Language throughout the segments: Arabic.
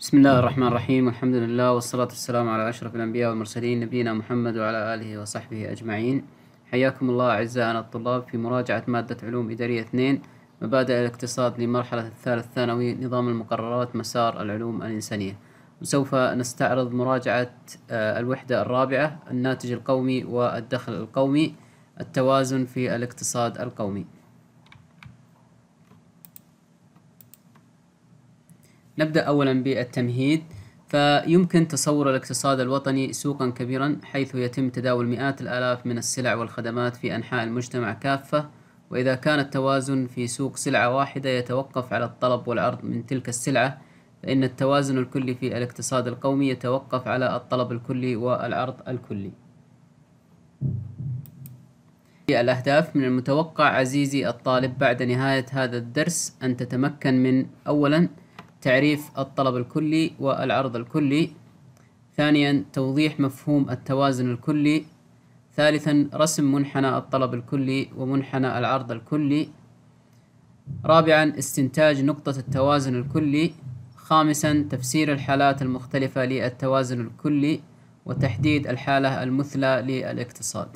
بسم الله الرحمن الرحيم والحمد لله والصلاة والسلام على أشرف الأنبياء والمرسلين نبينا محمد وعلى آله وصحبه أجمعين حياكم الله أعزائنا الطلاب في مراجعة مادة علوم إدارية 2 مبادئ الاقتصاد لمرحلة الثالث ثانوي نظام المقررات مسار العلوم الإنسانية وسوف نستعرض مراجعة آه، الوحدة الرابعة الناتج القومي والدخل القومي التوازن في الاقتصاد القومي نبدأ أولا بالتمهيد فيمكن تصور الاقتصاد الوطني سوقا كبيرا حيث يتم تداول مئات الآلاف من السلع والخدمات في أنحاء المجتمع كافة وإذا كان التوازن في سوق سلعة واحدة يتوقف على الطلب والعرض من تلك السلعة فإن التوازن الكلي في الاقتصاد القومي يتوقف على الطلب الكلي والعرض الكلي الأهداف من المتوقع عزيزي الطالب بعد نهاية هذا الدرس أن تتمكن من أولاً تعريف الطلب الكلي والعرض الكلي ثانيا توضيح مفهوم التوازن الكلي ثالثا رسم منحنى الطلب الكلي ومنحنى العرض الكلي رابعا استنتاج نقطة التوازن الكلي خامسا تفسير الحالات المختلفة للتوازن الكلي وتحديد الحالة المثلى للاقتصاد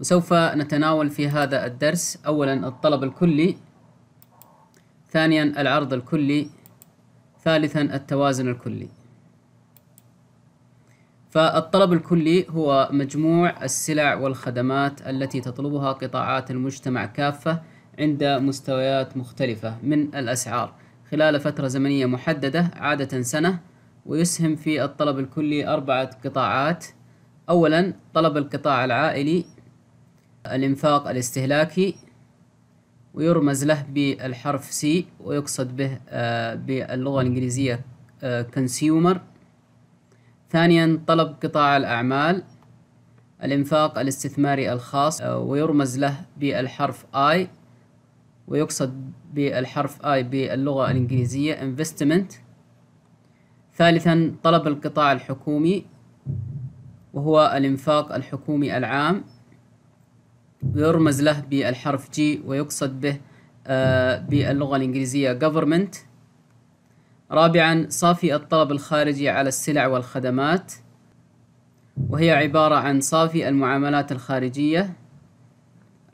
وسوف نتناول في هذا الدرس أولا الطلب الكلي ثانيا العرض الكلي ثالثا التوازن الكلي فالطلب الكلي هو مجموع السلع والخدمات التي تطلبها قطاعات المجتمع كافة عند مستويات مختلفة من الأسعار خلال فترة زمنية محددة عادة سنة ويسهم في الطلب الكلي أربعة قطاعات أولا طلب القطاع العائلي الإنفاق الاستهلاكي ويرمز له بالحرف سي ويقصد به آه، باللغة الإنجليزية آه، consumer ثانيا طلب قطاع الأعمال الإنفاق الاستثماري الخاص آه، ويرمز له بالحرف I ويقصد بالحرف I باللغة الإنجليزية investment ثالثا طلب القطاع الحكومي وهو الإنفاق الحكومي العام ويرمز له بالحرف جي ويقصد به آه، باللغة الإنجليزية government رابعا صافي الطلب الخارجي على السلع والخدمات وهي عبارة عن صافي المعاملات الخارجية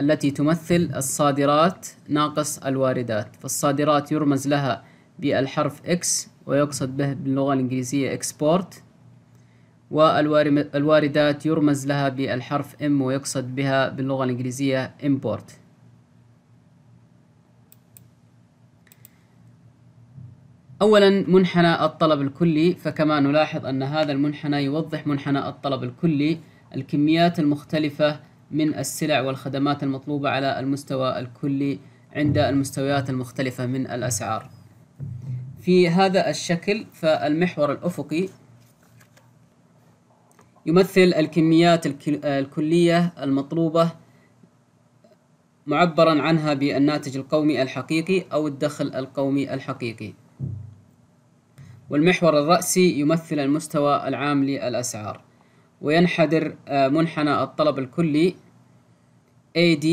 التي تمثل الصادرات ناقص الواردات فالصادرات يرمز لها بالحرف X ويقصد به باللغة الإنجليزية export والواردات يرمز لها بالحرف M ويقصد بها باللغة الإنجليزية import أولا منحنى الطلب الكلي فكما نلاحظ أن هذا المنحنى يوضح منحنى الطلب الكلي الكميات المختلفة من السلع والخدمات المطلوبة على المستوى الكلي عند المستويات المختلفة من الأسعار في هذا الشكل فالمحور الأفقي يمثل الكميات الكلية المطلوبة معبرا عنها بالناتج القومي الحقيقي أو الدخل القومي الحقيقي والمحور الرأسي يمثل المستوى العام للأسعار وينحدر آه، منحنى الطلب الكلي AD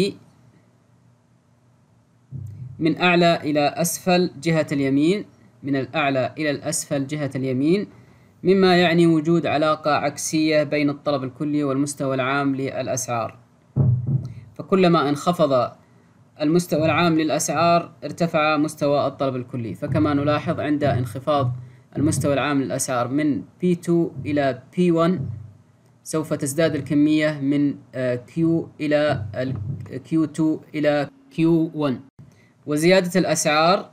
من أعلى إلى أسفل جهة اليمين من الأعلى إلى الأسفل جهة اليمين مما يعني وجود علاقة عكسية بين الطلب الكلي والمستوى العام للأسعار فكلما انخفض المستوى العام للأسعار ارتفع مستوى الطلب الكلي فكما نلاحظ عند انخفاض المستوى العام للأسعار من P2 إلى P1 سوف تزداد الكمية من آه، Q إلى Q2 إلى Q1 وزيادة الأسعار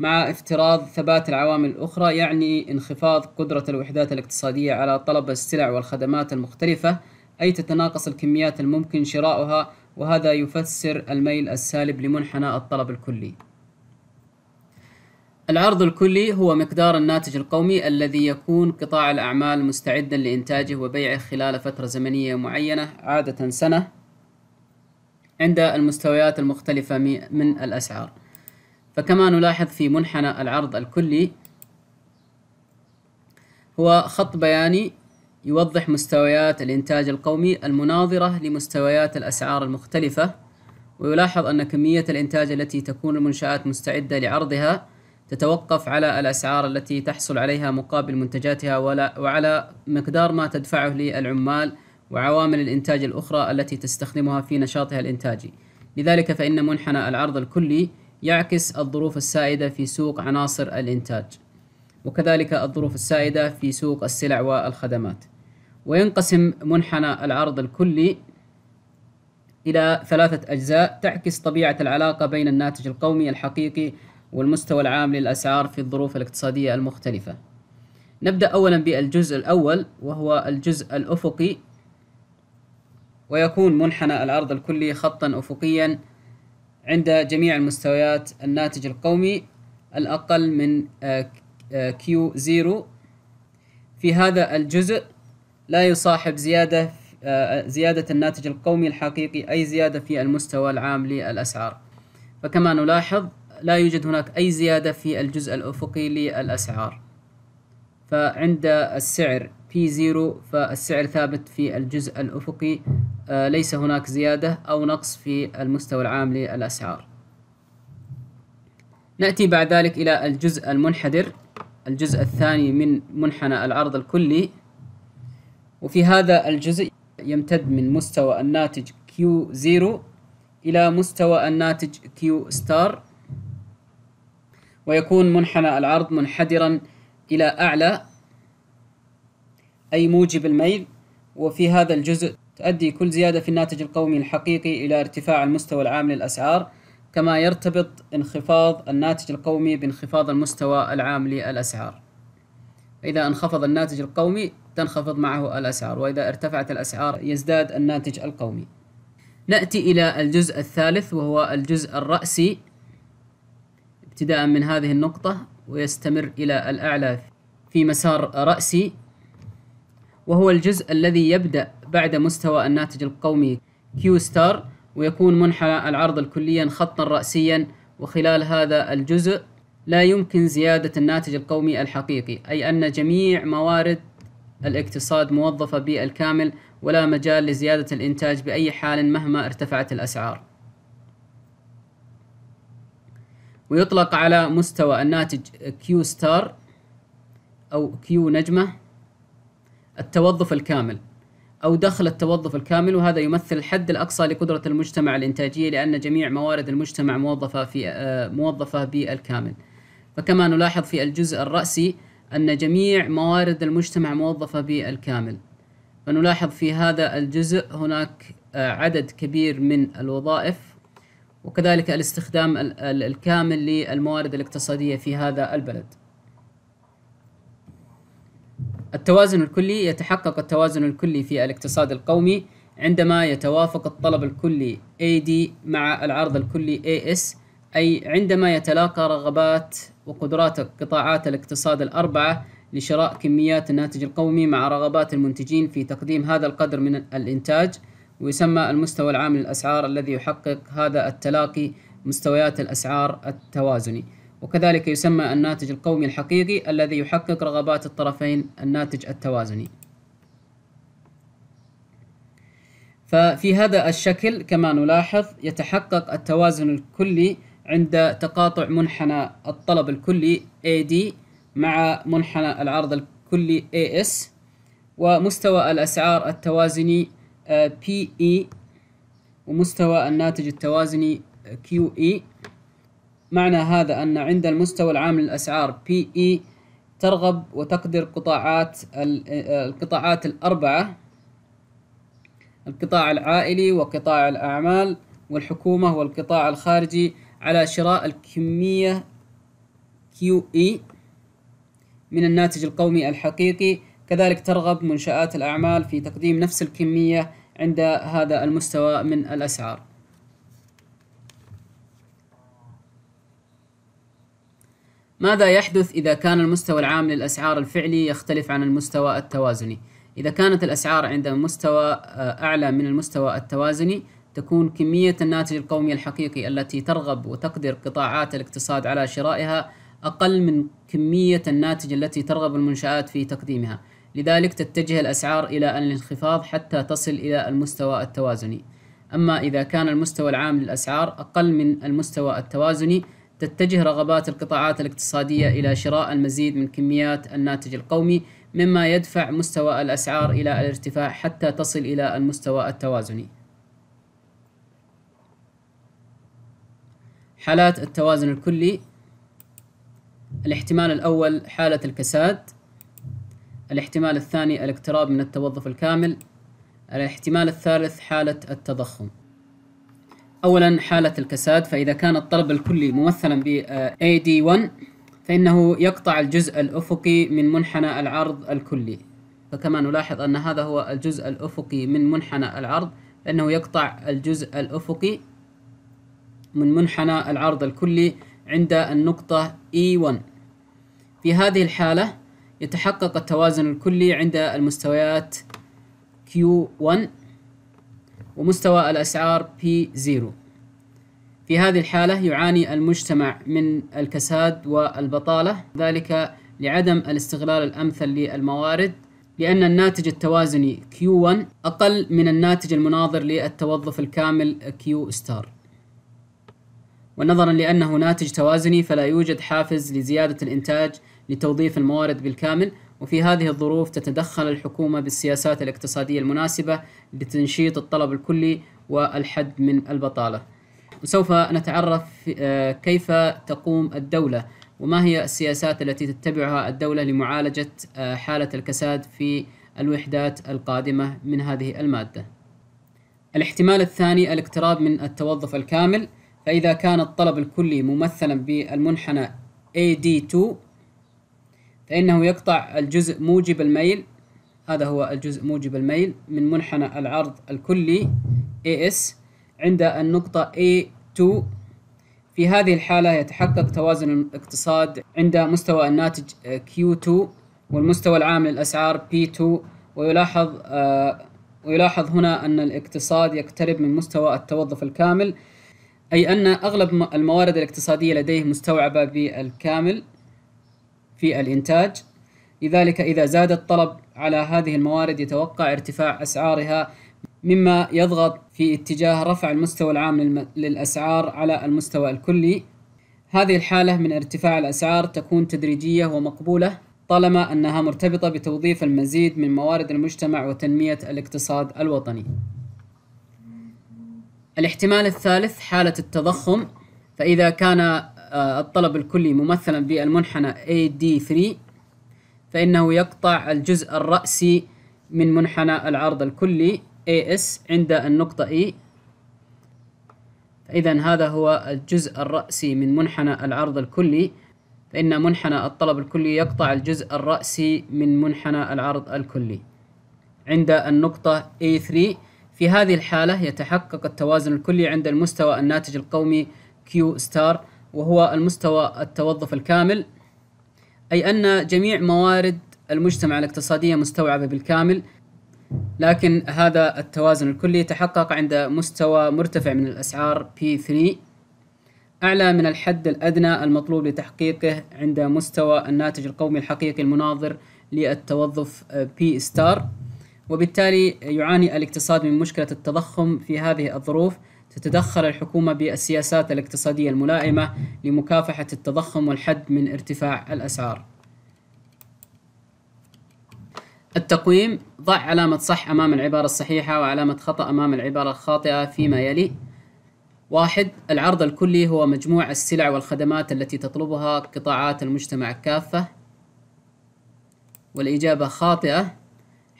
مع افتراض ثبات العوامل الأخرى يعني انخفاض قدرة الوحدات الاقتصادية على طلب السلع والخدمات المختلفة أي تتناقص الكميات الممكن شراؤها وهذا يفسر الميل السالب لمنحنى الطلب الكلي العرض الكلي هو مقدار الناتج القومي الذي يكون قطاع الأعمال مستعدا لإنتاجه وبيعه خلال فترة زمنية معينة عادة سنة عند المستويات المختلفة من الأسعار فكما نلاحظ في منحنى العرض الكلي هو خط بياني يوضح مستويات الإنتاج القومي المناظرة لمستويات الأسعار المختلفة ويلاحظ أن كمية الإنتاج التي تكون المنشآت مستعدة لعرضها تتوقف على الأسعار التي تحصل عليها مقابل منتجاتها وعلى مقدار ما تدفعه للعمال وعوامل الإنتاج الأخرى التي تستخدمها في نشاطها الإنتاجي لذلك فإن منحنى العرض الكلي يعكس الظروف السائدة في سوق عناصر الإنتاج وكذلك الظروف السائدة في سوق السلع والخدمات وينقسم منحنى العرض الكلي إلى ثلاثة أجزاء تعكس طبيعة العلاقة بين الناتج القومي الحقيقي والمستوى العام للأسعار في الظروف الاقتصادية المختلفة نبدأ أولا بالجزء الأول وهو الجزء الأفقي ويكون منحنى العرض الكلي خطا أفقيا عند جميع المستويات الناتج القومي الأقل من آه، كيو آه، زيرو في هذا الجزء لا يصاحب زيادة آه، زيادة الناتج القومي الحقيقي أي زيادة في المستوى العام للأسعار فكما نلاحظ لا يوجد هناك أي زيادة في الجزء الأفقي للأسعار فعند السعر P0 فالسعر ثابت في الجزء الأفقي آه، ليس هناك زيادة أو نقص في المستوى العام للأسعار نأتي بعد ذلك إلى الجزء المنحدر الجزء الثاني من منحنى العرض الكلي وفي هذا الجزء يمتد من مستوى الناتج Q0 إلى مستوى الناتج Q ستار ويكون منحنى العرض منحدرا إلى أعلى أي موجب الميل وفي هذا الجزء تؤدي كل زيادة في الناتج القومي الحقيقي إلى ارتفاع المستوى العام للأسعار كما يرتبط انخفاض الناتج القومي بانخفاض المستوى العام للأسعار إذا انخفض الناتج القومي تنخفض معه الأسعار وإذا ارتفعت الأسعار يزداد الناتج القومي نأتي إلى الجزء الثالث وهو الجزء الرأسي ابتداء من هذه النقطة ويستمر إلى الأعلى في مسار رأسي وهو الجزء الذي يبدأ بعد مستوى الناتج القومي Q ستار ويكون منحنى العرض الكليا خطا رأسيا وخلال هذا الجزء لا يمكن زيادة الناتج القومي الحقيقي أي أن جميع موارد الاقتصاد موظفة بالكامل ولا مجال لزيادة الإنتاج بأي حال مهما ارتفعت الأسعار ويطلق على مستوى الناتج Q ستار أو Q نجمة التوظف الكامل أو دخل التوظف الكامل وهذا يمثل الحد الأقصى لقدرة المجتمع الإنتاجية لأن جميع موارد المجتمع موظفة في آه، موظفة بالكامل فكما نلاحظ في الجزء الرأسي أن جميع موارد المجتمع موظفة بالكامل فنلاحظ في هذا الجزء هناك آه، عدد كبير من الوظائف وكذلك الاستخدام الكامل للموارد الاقتصادية في هذا البلد التوازن الكلي يتحقق التوازن الكلي في الاقتصاد القومي عندما يتوافق الطلب الكلي AD مع العرض الكلي AS أي عندما يتلاقى رغبات وقدرات قطاعات الاقتصاد الأربعة لشراء كميات الناتج القومي مع رغبات المنتجين في تقديم هذا القدر من الإنتاج ويسمى المستوى العام للأسعار الذي يحقق هذا التلاقي مستويات الأسعار التوازني وكذلك يسمى الناتج القومي الحقيقي الذي يحقق رغبات الطرفين الناتج التوازني ففي هذا الشكل كما نلاحظ يتحقق التوازن الكلي عند تقاطع منحنى الطلب الكلي AD مع منحنى العرض الكلي AS ومستوى الأسعار التوازني آه، PE ومستوى الناتج التوازني آه، QE معنى هذا أن عند المستوى العام للأسعار PE ترغب وتقدر قطاعات القطاعات الأربعة القطاع العائلي وقطاع الأعمال والحكومة والقطاع الخارجي على شراء الكمية QE من الناتج القومي الحقيقي كذلك ترغب منشآت الأعمال في تقديم نفس الكمية عند هذا المستوى من الأسعار ماذا يحدث إذا كان المستوى العام للأسعار الفعلي يختلف عن المستوى التوازني؟ إذا كانت الأسعار عند مستوى آه، أعلى من المستوى التوازني تكون كمية الناتج القومي الحقيقي التي ترغب وتقدر قطاعات الاقتصاد على شرائها أقل من كمية الناتج التي ترغب المنشآت في تقديمها لذلك تتجه الأسعار إلى الانخفاض حتى تصل إلى المستوى التوازني أما إذا كان المستوى العام للأسعار أقل من المستوى التوازني تتجه رغبات القطاعات الاقتصادية إلى شراء المزيد من كميات الناتج القومي مما يدفع مستوى الأسعار إلى الارتفاع حتى تصل إلى المستوى التوازني. حالات التوازن الكلي الاحتمال الأول حالة الكساد الاحتمال الثاني الاقتراب من التوظف الكامل الاحتمال الثالث حالة التضخم اولا حاله الكساد فاذا كان الطلب الكلي ممثلا ب آه، AD1 فانه يقطع الجزء الافقي من منحنى العرض الكلي فكما نلاحظ ان هذا هو الجزء الافقي من منحنى العرض فانه يقطع الجزء الافقي من منحنى العرض الكلي عند النقطة E1 في هذه الحالة يتحقق التوازن الكلي عند المستويات Q1 ومستوى الأسعار P0 في هذه الحالة يعاني المجتمع من الكساد والبطالة ذلك لعدم الاستغلال الأمثل للموارد لأن الناتج التوازني Q1 أقل من الناتج المناظر للتوظف الكامل Q ستار ونظرا لأنه ناتج توازني فلا يوجد حافز لزيادة الإنتاج لتوظيف الموارد بالكامل وفي هذه الظروف تتدخل الحكومة بالسياسات الاقتصادية المناسبة لتنشيط الطلب الكلي والحد من البطالة وسوف نتعرف آه، كيف تقوم الدولة وما هي السياسات التي تتبعها الدولة لمعالجة آه، حالة الكساد في الوحدات القادمة من هذه المادة. الاحتمال الثاني الاقتراب من التوظف الكامل فإذا كان الطلب الكلي ممثلا بالمنحنى AD2 فإنه يقطع الجزء موجب الميل هذا هو الجزء موجب الميل من منحنى العرض الكلي AS عند النقطة A2 في هذه الحالة يتحقق توازن الاقتصاد عند مستوى الناتج Q2 والمستوى العام للأسعار P2 ويلاحظ آه، ويلاحظ هنا أن الاقتصاد يقترب من مستوى التوظف الكامل أي أن أغلب الموارد الاقتصادية لديه مستوعبة بالكامل في الإنتاج لذلك إذا زاد الطلب على هذه الموارد يتوقع ارتفاع أسعارها مما يضغط في اتجاه رفع المستوى العام للأسعار على المستوى الكلي هذه الحالة من ارتفاع الأسعار تكون تدريجية ومقبولة طالما أنها مرتبطة بتوظيف المزيد من موارد المجتمع وتنمية الاقتصاد الوطني الاحتمال الثالث حالة التضخم فإذا كان آه، الطلب الكلي ممثلا بالمنحنى AD3 فإنه يقطع الجزء الرأسي من منحنى العرض الكلي AS عند النقطة E فإذا هذا هو الجزء الرأسي من منحنى العرض الكلي فإن منحنى الطلب الكلي يقطع الجزء الرأسي من منحنى العرض الكلي عند النقطة A3 في هذه الحالة يتحقق التوازن الكلي عند المستوى الناتج القومي Q ستار وهو المستوى التوظف الكامل أي أن جميع موارد المجتمع الاقتصادية مستوعبة بالكامل لكن هذا التوازن الكلي تحقق عند مستوى مرتفع من الأسعار P3 أعلى من الحد الأدنى المطلوب لتحقيقه عند مستوى الناتج القومي الحقيقي المناظر للتوظف P star وبالتالي يعاني الاقتصاد من مشكلة التضخم في هذه الظروف تتدخل الحكومة بالسياسات الاقتصادية الملائمة لمكافحة التضخم والحد من ارتفاع الأسعار. التقويم ضع علامة صح أمام العبارة الصحيحة وعلامة خطأ أمام العبارة الخاطئة فيما يلي واحد العرض الكلي هو مجموع السلع والخدمات التي تطلبها قطاعات المجتمع كافة والإجابة خاطئة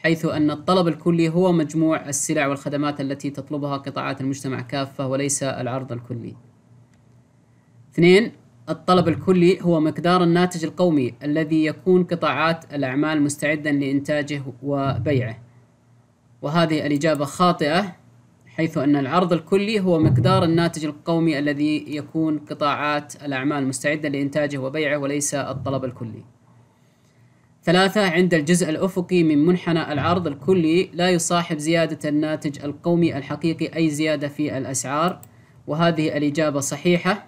حيث أن الطلب الكلي هو مجموع السلع والخدمات التي تطلبها قطاعات المجتمع كافة وليس العرض الكلي. اثنين الطلب الكلي هو مقدار الناتج القومي الذي يكون قطاعات الأعمال مستعدا لإنتاجه وبيعه. وهذه الإجابة خاطئة حيث أن العرض الكلي هو مقدار الناتج القومي الذي يكون قطاعات الأعمال مستعدة لإنتاجه وبيعه وليس الطلب الكلي. ثلاثة عند الجزء الأفقي من منحنى العرض الكلي لا يصاحب زيادة الناتج القومي الحقيقي أي زيادة في الأسعار وهذه الإجابة صحيحة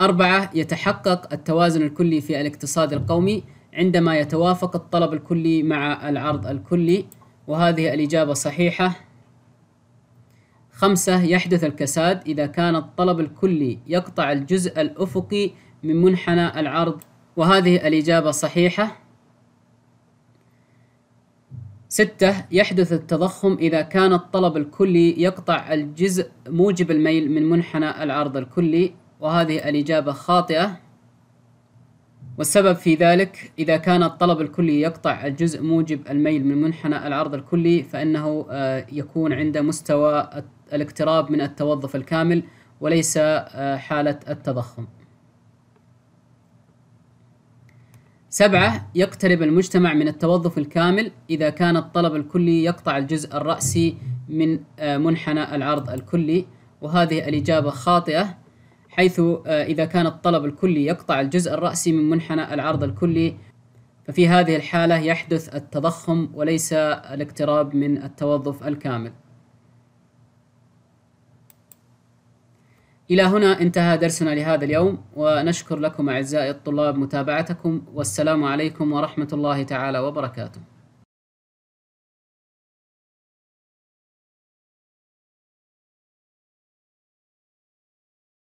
أربعة يتحقق التوازن الكلي في الاقتصاد القومي عندما يتوافق الطلب الكلي مع العرض الكلي وهذه الإجابة صحيحة خمسة يحدث الكساد إذا كان الطلب الكلي يقطع الجزء الأفقي من منحنى العرض وهذه الإجابة صحيحة ستة يحدث التضخم إذا كان الطلب الكلي يقطع الجزء موجب الميل من منحنى العرض الكلي وهذه الإجابة خاطئة والسبب في ذلك إذا كان الطلب الكلي يقطع الجزء موجب الميل من منحنى العرض الكلي فإنه آه، يكون عند مستوى الاقتراب من التوظف الكامل وليس آه، حالة التضخم سبعة يقترب المجتمع من التوظف الكامل إذا كان الطلب الكلي يقطع الجزء الرأسي من آه، منحنى العرض الكلي وهذه الإجابة خاطئة حيث آه، إذا كان الطلب الكلي يقطع الجزء الرأسي من منحنى العرض الكلي ففي هذه الحالة يحدث التضخم وليس الاقتراب من التوظف الكامل إلى هنا انتهى درسنا لهذا اليوم ونشكر لكم أعزائي الطلاب متابعتكم والسلام عليكم ورحمة الله تعالى وبركاته